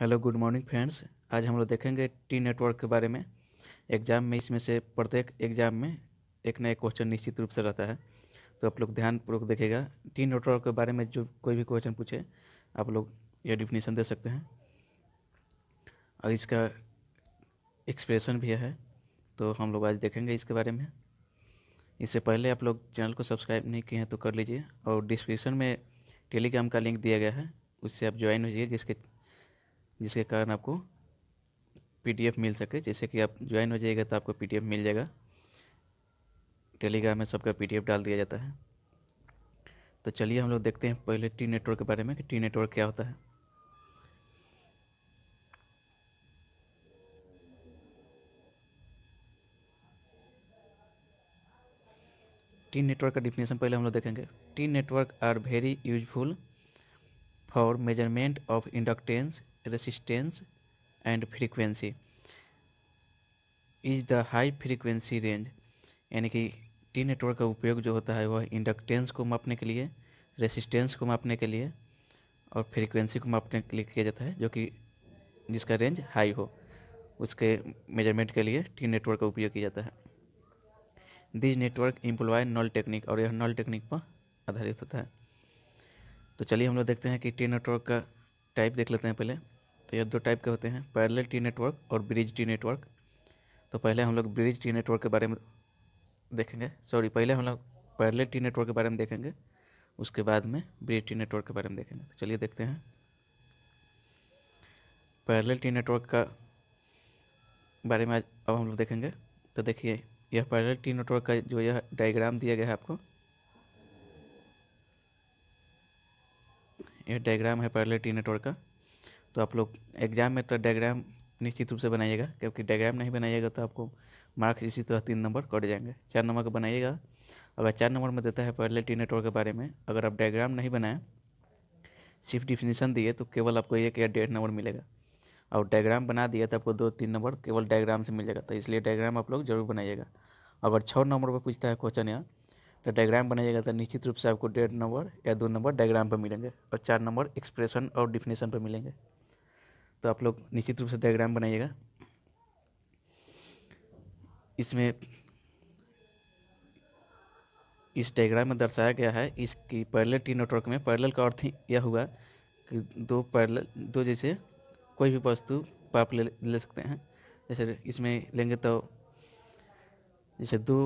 hello good morning friends आज हम लोग देखेंगे टी नेटवर्क के बारे में एग्ज़ाम में इसमें से प्रत्येक एग्ज़ाम में एक ना एक क्वेश्चन निश्चित रूप से रहता है तो आप लोग ध्यानपूर्वक देखेगा टी नेटवर्क के बारे में जो कोई भी क्वेश्चन पूछे आप लोग ये डिफिनेशन दे सकते हैं और इसका एक्सप्रेशन भी है तो हम लोग आज देखेंगे इसके बारे में इससे पहले आप लोग चैनल को सब्सक्राइब नहीं किए हैं तो कर लीजिए और डिस्क्रिप्शन में टेलीग्राम का लिंक दिया गया है उससे आप ज्वाइन हो जाइए जिसके जिसके कारण आपको पीडीएफ मिल सके जैसे कि आप ज्वाइन हो जाइएगा तो आपको पीडीएफ मिल जाएगा टेलीग्राम में सबका पीडीएफ डाल दिया जाता है तो चलिए हम लोग देखते हैं पहले टी नेटवर्क के बारे में कि टी नेटवर्क क्या होता है टी नेटवर्क का डिफिनेशन पहले हम लोग देखेंगे T network are very useful for measurement of inductance resistance and frequency is the high frequency range यानी कि टी नेटवर्क का उपयोग जो होता है वह इंडक्टेंस को मापने के लिए रेसिस्टेंस को मापने के लिए और फ्रीक्वेंसी को मापने के लिए किया जाता है जो कि जिसका रेंज हाई हो उसके मेजरमेंट के लिए टी नेटवर्क का उपयोग किया जाता है this network employ null technique और यह नॉल टेक्निक पर आधारित होता है तो चलिए हम लोग देखते हैं कि टी नेटवर्क का टाइप देख लेते हैं पहले तो ये दो टाइप के होते हैं पैरेलल टी नेटवर्क और ब्रिज टी नेटवर्क तो पहले हम लोग ब्रिज टी नेटवर्क के बारे में देखेंगे सॉरी पहले हम लोग पैरेलल टी नेटवर्क के बारे में देखेंगे उसके बाद में ब्रिज टी नेटवर्क के बारे में देखेंगे तो चलिए देखते हैं पैरेलल टी नेटवर्क का बारे में अब हम लोग देखेंगे तो देखिए यह पैरेलल टी नेटवर्क का जो यह डायग्राम दिया गया है आपको यह डायग्राम है पैरेलल टी नेटवर्क का तो आप लोग एग्ज़ाम में तो डायग्राम निश्चित रूप से बनाइएगा क्योंकि डायग्राम नहीं बनाइएगा तो आपको मार्क्स इसी तरह तीन नंबर कट जाएंगे चार नंबर का बनाइएगा अगर चार नंबर में देता है पहले टी नेटवर्क के बारे में अगर आप डायग्राम नहीं बनाएं सिर्फ डिफिनीसन दिए तो केवल आपको एक या डेढ़ नंबर मिलेगा और डायग्राम बना दिया तो आपको दो तीन नंबर केवल डायग्राम से मिल जाएगा तो इसलिए डायग्राम आप लोग जरूर बनाइएगा अगर छः नंबर पर पूछता है क्वेश्चन या तो डायग्राम बनाइएगा तो निश्चित रूप से आपको डेढ़ नंबर या दो नंबर डायग्राम पर मिलेंगे और चार नंबर एक्सप्रेशन और डिफिनेशन पर मिलेंगे तो आप लोग निश्चित रूप से डायग्राम बनाइएगा इसमें इस डायग्राम में दर्शाया गया है इसकी पैरल टी नेटवर्क में पैरल का अर्थ यह हुआ कि दो पैरल दो जैसे कोई भी वस्तु पाप ले ले सकते हैं जैसे इसमें लेंगे तो जैसे दो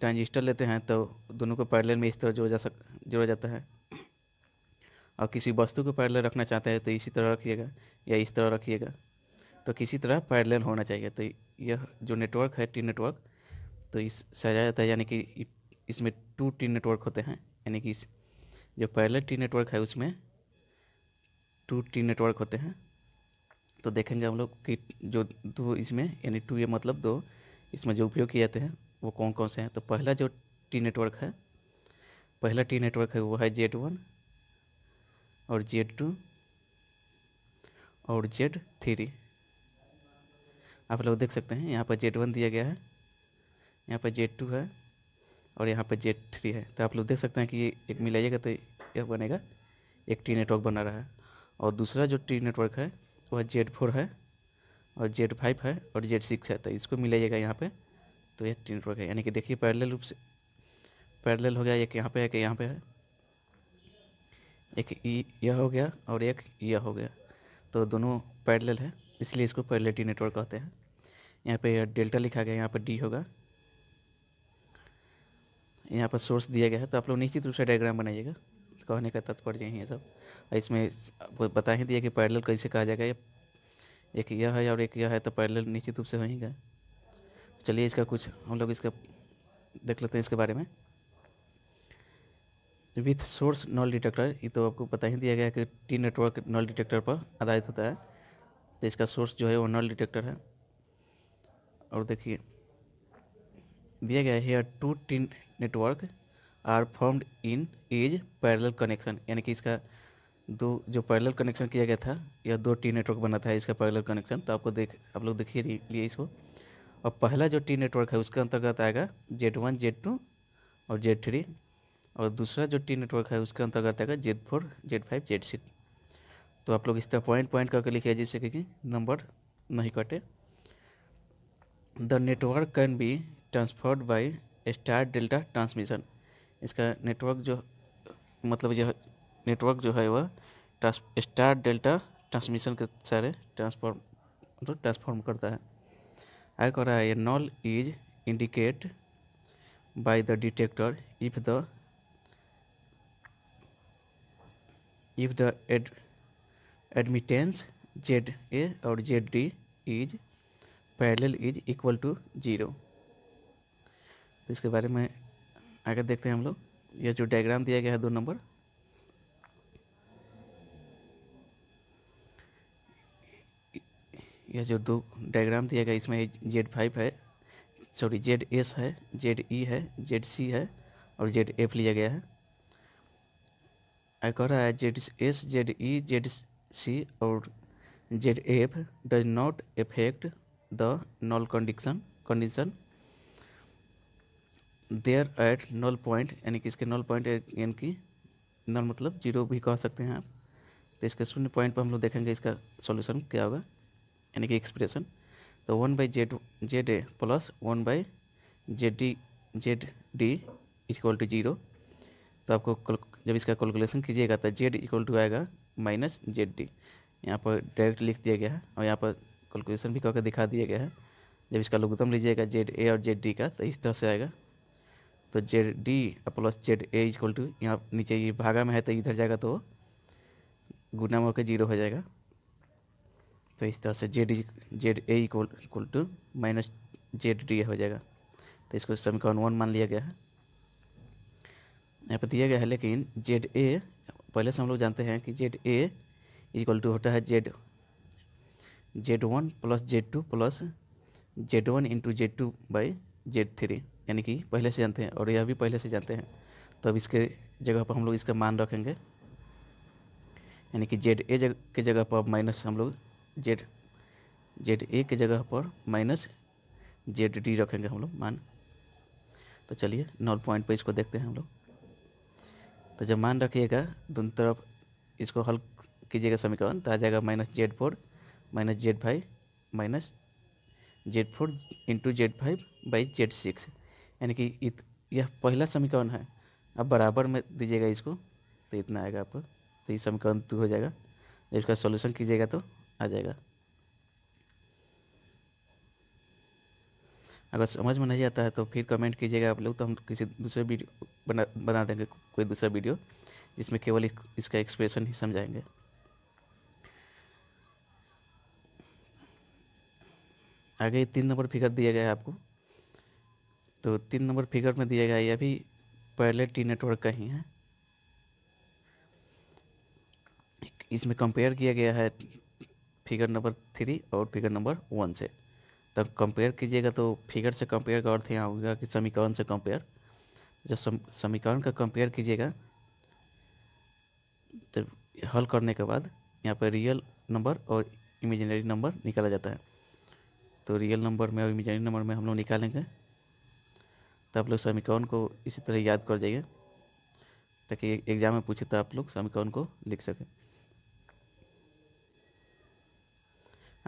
ट्रांजिस्टर लेते हैं तो दोनों को पैरल में इस तरह जोड़ा जा सक जोड़ा जाता है और किसी वस्तु को पैरल रखना चाहते हैं तो इसी तरह रखिएगा या इस तरह रखिएगा तो किसी तरह पैरल होना चाहिए तो यह जो नेटवर्क है टी नेटवर्क तो इस सजाया जाता है यानी कि इसमें टू टी नेटवर्क होते हैं यानी कि इस जो पैरल टी नेटवर्क है उसमें टू टी नेटवर्क होते हैं तो देखेंगे हम लोग कि जो दो इसमें यानी टू ये मतलब दो इसमें जो उपयोग किए जाते हैं वो कौन कौन से हैं तो पहला जो टी नेटवर्क है पहला टी नेटवर्क है वो है जेड वन और जेड टू और जेड थ्री आप लोग देख सकते हैं यहाँ पर जेड वन दिया गया है यहाँ पर जेड टू है और यहाँ पर जेड थ्री है तो आप लोग देख सकते हैं कि ये एक मिलाइएगा तो यह बनेगा एक टी नेटवर्क बना रहा है और दूसरा जो टी नेटवर्क है वह जेड फोर है और जेड फाइव है और जेड सिक्स है तो इसको मिलाइएगा यहाँ पे तो यह टी नेटवर्क है यानी कि देखिए पैरेलल रूप से पैरेलल हो गया एक यहाँ पे है कि यहाँ पे है एक यह हो गया और एक यह हो गया तो दोनों पैरेलल है इसलिए इसको पैरेलिटी नेटवर्क कहते हैं यहाँ पे डेल्टा लिखा गया यहाँ पर डी होगा यहाँ पर सोर्स दिया गया है तो आप लोग निश्चित रूप से डायग्राम बनाइएगा कहने का तत्पर यही है सब इसमें आपको बता ही दिया कि पैरेलल कैसे कहा जाएगा ये एक यह है और एक यह है तो पैरेलल निश्चित रूप से होगा चलिए इसका कुछ हम लोग इसका देख लेते हैं इसके बारे में विथ सोर्स नॉल डिटेक्टर ये तो आपको पता ही दिया गया कि टी नेटवर्क नॉल डिटेक्टर पर आधारित होता है तो इसका सोर्स जो है वो नॉल डिटेक्टर है और देखिए दिया गया है two T network are formed in as parallel connection यानी कि इसका दो जो पैरेलल कनेक्शन किया गया था या दो टी नेटवर्क बना था इसका पैरेलल कनेक्शन तो आपको देख आप लोग देखिए लिए इसको और पहला जो टी नेटवर्क है उसके अंतर्गत आएगा जेड वन जेड टू और जेड थ्री और दूसरा जो टी नेटवर्क है उसके अंतर्गत आएगा Z four Z five Z six तो आप लोग इस तरह पॉइंट पॉइंट करके लिखिए जिससे कि नंबर नहीं कटे the network can be transferred by star delta transmission इसका नेटवर्क जो मतलब यह नेटवर्क जो है वह स्टार डेल्टा ट्रांसमिशन के सारे ट्रांसफॉर्म मतलब ट्रांसफॉर्म करता है आगे कर रहा है null is indicate by the detector if the if the ad admittance z a or z d is parallel is equal to zero तो इसके बारे में आगे देखते हैं हम लोग ये जो डायग्राम दिया गया है दो नंबर यह जो दो डायग्राम दिया गया इसमें जेड फाइव है सॉरी जेड एस है जेड ई है जेड सी है और जेड एफ लिया गया है आंकड़ा है Z S Z E Z C और Z F does not affect the null condition condition there at null point यानी कि इसके नॉल पॉइंट यानी कि नल मतलब जीरो भी कह सकते हैं आप तो इसके शून्य पॉइंट पर हम लोग देखेंगे इसका सॉल्यूशन क्या होगा यानी कि एक्सप्रेशन तो one by Z Z A plus one by Z D Z D equal to zero तो आपको जब इसका कैलकुलेशन कीजिएगा तो जेड इक्वल टू आएगा माइनस जेड डी यहाँ पर डायरेक्ट लिख दिया गया है और यहाँ पर कैलकुलेशन भी करके दिखा दिया गया है जब इसका लघुतम लीजिएगा जेड ए और जेड डी का तो इस तरह से आएगा तो Z D plus Z A equal to यहाँ नीचे ये भागा में है तो इधर जाएगा तो गुना में होकर जीरो हो जाएगा तो इस तरह से Z Z A equal to minus Z D हो जाएगा तो इसको समीकरण वन मान लिया गया है यहाँ पर दिया गया है लेकिन जेड ए पहले से हम लोग जानते हैं कि जेड ए इक्वल टू होता है Z Z one plus Z two plus Z one into Z two by Z three यानी कि पहले से जानते हैं और यह भी पहले से जानते हैं तो अब इसके जगह पर हम लोग इसका मान रखेंगे यानी कि जेड ए जग के जगह पर माइनस हम लोग जेड जेड ए के जगह पर माइनस जेड डी रखेंगे हम लोग मान तो चलिए नॉल पॉइंट पर इसको देखते हैं हम लोग तो जब मान रखिएगा दोनों तरफ इसको हल कीजिएगा समीकरण तो आ जाएगा minus Z four minus Z five minus Z four into Z five by Z six यानी कि यह पहला समीकरण है अब बराबर में दीजिएगा इसको तो इतना आएगा आपको तो ये समीकरण टू हो जाएगा इसका सॉल्यूशन कीजिएगा तो आ जाएगा अगर समझ में नहीं आता है तो फिर कमेंट कीजिएगा आप लोग तो हम किसी दूसरे वीडियो बना बना देंगे कोई दूसरा वीडियो जिसमें केवल इसका एक्सप्रेशन ही समझाएंगे आगे तीन नंबर फिगर दिया गया है आपको तो तीन नंबर फिगर में दिया गया यह भी पहले टी नेटवर्क का ही है इसमें कंपेयर किया गया है फिगर नंबर थ्री और फिगर नंबर वन से तब कंपेयर कीजिएगा तो फिगर से कंपेयर का अर्थ यहाँ होगा कि समीकरण से कंपेयर जब समीकरण का कंपेयर कीजिएगा तो हल करने के बाद यहाँ पर रियल नंबर और इमेजिनरी नंबर निकाला जाता है तो रियल नंबर में और इमेजिनरी नंबर में हम लोग निकालेंगे तो आप लोग समीकरण को इसी तरह याद कर जाइए ताकि एग्ज़ाम में पूछे तो आप लोग समीकरण को लिख सकें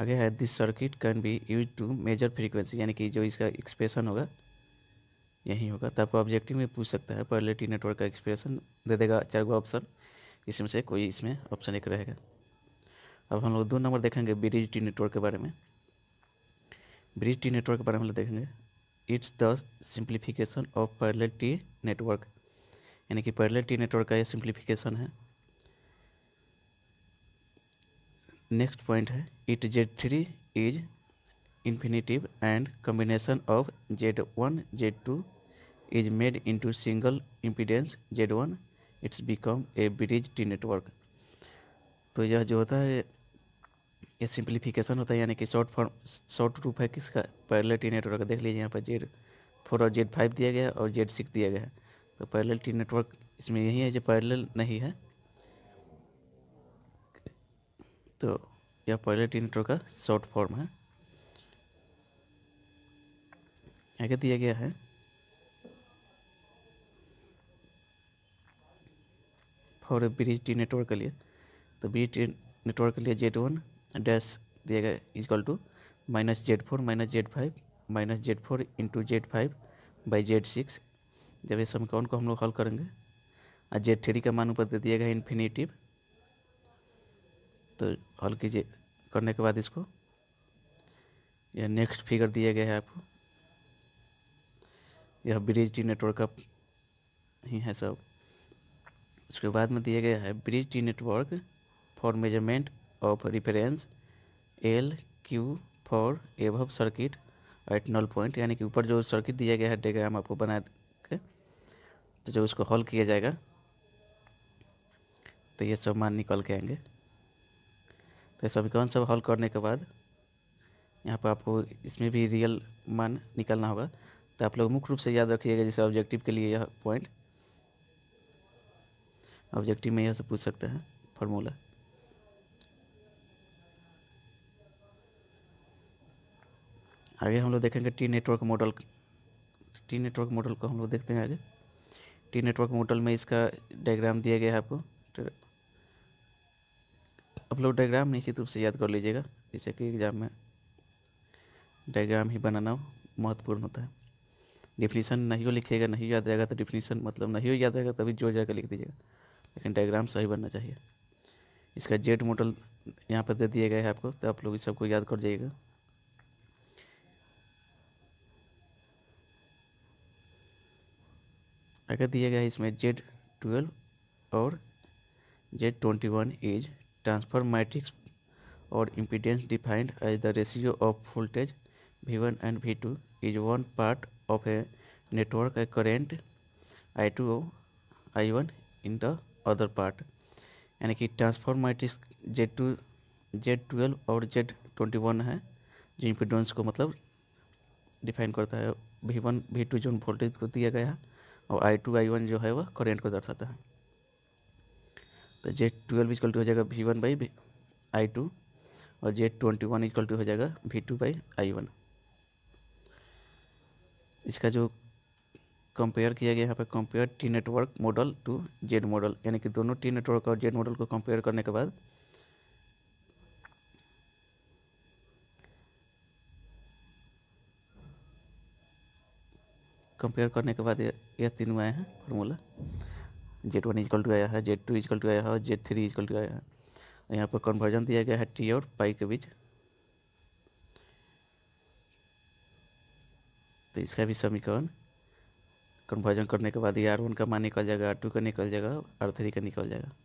आगे है this circuit can be use to measure frequency यानी कि जो इसका एक्सप्रेशन होगा यही होगा तो आपको ऑब्जेक्टिव में पूछ सकता है पहले टी नेटवर्क का एक्सप्रेशन दे देगा चार गो ऑप्शन इसमें से कोई इसमें ऑप्शन एक रहेगा अब हम लोग दो नंबर देखेंगे ब्रिज टी नेटवर्क के बारे में ब्रिज टी नेटवर्क के बारे में हम लोग देखेंगे it's the simplification of parallel T network यानी कि पैरेलल टी नेटवर्क का ये सिंप्लीफिकेशन है नेक्स्ट पॉइंट है it Z three is infinitive and combination of Z one Z two is made into single impedance Z one it's become a bridge T network तो यह जो होता है ये सिंप्लीफिकेशन होता है यानी कि शॉर्ट फॉर्म शॉर्ट रूप है किसका पैरल टी नेटवर्क देख लीजिए यहाँ पर जेड फोर और जेड फाइव दिया गया है और जेड सिक्स दिया गया है तो पैरल टी नेटवर्क इसमें यही है जो पैरल नहीं है तो यह पायलट इंट्रो का शॉर्ट फॉर्म है आगे दिया गया है फॉर ब्रिज टी नेटवर्क के लिए तो ब्रिज टी नेटवर्क के लिए जेड वन डैश दिया गया equal to minus Z four minus Z five minus Z four into Z five by Z six जब ये समीकरण को हम लोग हल जेड थ्री का मान ऊपर दे दिया गया इन्फिनेटिव तो हल कीजिए करने के बाद इसको यह नेक्स्ट फिगर दिया गया है आपको यह ब्रिज टी नेटवर्क का ही है सब उसके बाद में दिया गया है bridge T network for measurement of reference L Q for of circuit at null point यानी कि ऊपर जो सर्किट दिया गया है डेग्राम आपको बना के तो जब उसको हल किया जाएगा तो ये सब मान निकल के आएंगे तो समीकरण सब हल करने के बाद यहाँ पर आपको इसमें भी रियल मान निकलना होगा तो आप लोग मुख्य रूप से याद रखिएगा जैसे ऑब्जेक्टिव के लिए यह पॉइंट ऑब्जेक्टिव में यह सब पूछ सकते हैं फॉर्मूला आगे हम लोग देखेंगे T network model T network model को हम लोग देखते हैं आगे टी नेटवर्क मॉडल में इसका डायग्राम दिया गया है आपको अपलोड डायग्राम निश्चित रूप से याद कर लीजिएगा जैसे कि एग्ज़ाम में डायग्राम ही बनाना महत्वपूर्ण होता है डिफिनीसन नहीं हो लिखेगा नहीं याद रहेगा तो डिफिनीसन मतलब नहीं हो याद रहेगा तभी जोड़ जाकर लिख दीजिएगा लेकिन डायग्राम सही बनना चाहिए इसका जेड मॉडल यहाँ पर दे दिया गया है आपको तो आप लोग इस सबको याद कर जाइएगा आगे दिया गया है इसमें जेड ट्वेल्व और Z twenty one as transfer matrix और impedance defined as the ratio of voltage V one and V two is one part of a network a current I two I one in the other part यानी कि transform matrix Z two Z twelve और Z twenty one है जो impedance को मतलब define करता है V one V two जो वोल्टेज को दिया गया है और आई टू आई वन जो है वह करेंट को दर्शाता है तो जेड ट्वेल्व इजकल टू हो जाएगा V one by I two और Z twenty one equal to हो जाएगा V two by I one इसका जो कंपेयर किया गया यहाँ पर compare T network model to Z model यानी कि दोनों टी नेटवर्क और जेड मॉडल को कंपेयर करने के बाद कंपेयर करने के बाद यह तीनों आए हैं formula Z one equal to आया है जेड टू इजकल टू आया है और जेड थ्री इजकल टू आया है यहाँ पर कन्वर्जन दिया गया है टी और पाई के बीच तो इसका भी समीकरण कन्वर्जन करने के बाद ये आर वन का मान निकल जाएगा आर टू का निकल जाएगा आर थ्री का निकल जाएगा